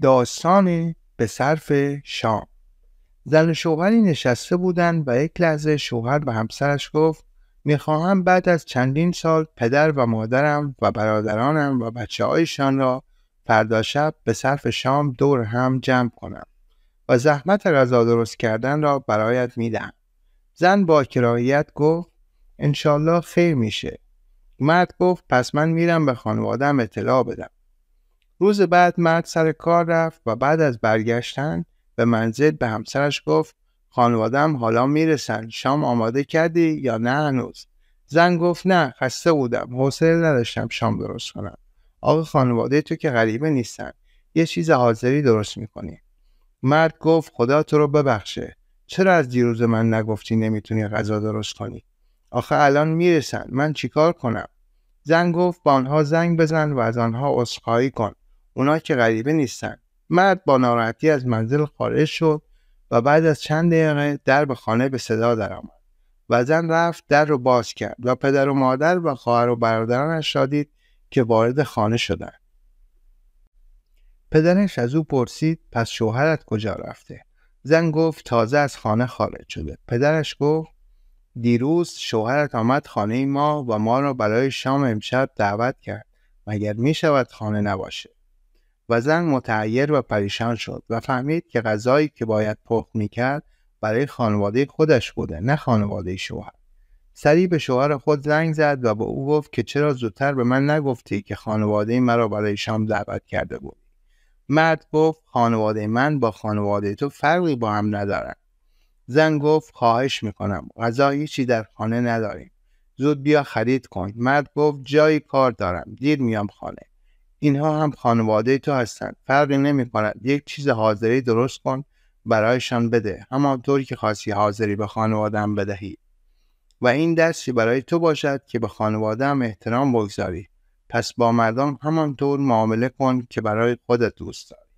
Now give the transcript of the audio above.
داستان به صرف شام زن و شوهری نشسته بودند و یک لحظه شوهر به همسرش گفت میخواهم بعد از چندین سال پدر و مادرم و برادرانم و بچه هایشان را فردا شب به صرف شام دور هم جمع کنم و زحمت غذا درست کردن را برایت میدم زن با کراهیت گفت انشالله خیر میشه مرد گفت پس من میرم به خانوادم اطلاع بدم روز بعد مرد سر کار رفت و بعد از برگشتن به منزل به همسرش گفت خانوادم حالا میرسن شام آماده کردی یا نه هنوز زن گفت نه خسته بودم حوصله نداشتم شام درست کنم آقا خانواده تو که غریبه نیستن یه چیز حاضری درست میکنی مرد گفت خدا تو رو ببخشه چرا از دیروز من نگفتی نمیتونی غذا درست کنی آخه الان میرسن من چیکار کنم زن گفت با آنها زنگ بزن و از آنها عذرخواهی کن اونا که غریبه نیستن مرد با ناراحتی از منزل خارج شد و بعد از چند دقیقه در به خانه به صدا درآمد و زن رفت در رو باز کرد و پدر و مادر و خواهر و برادرانش را دید که وارد خانه شدند پدرش از او پرسید پس شوهرت کجا رفته زن گفت تازه از خانه خارج شده پدرش گفت دیروز شوهرت آمد خانه ما و ما را برای شام امشب دعوت کرد مگر می شود خانه نباشه و زن متعیر و پریشان شد و فهمید که غذایی که باید پخت میکرد برای خانواده خودش بوده نه خانواده شوهر سریع به شوهر خود زنگ زد و به او گفت که چرا زودتر به من نگفتی که خانواده مرا برای شام دعوت کرده بود مرد گفت خانواده من با خانواده تو فرقی با هم ندارم. زن گفت خواهش میکنم غذا هیچی در خانه نداریم زود بیا خرید کن مرد گفت جایی کار دارم دیر میام خانه اینها هم خانواده تو هستند فرقی نمی کند یک چیز حاضری درست کن برایشان بده همانطوری که خواستی حاضری به هم بدهی و این دستی برای تو باشد که به هم احترام بگذاری پس با مردم همانطور معامله کن که برای خودت دوست داری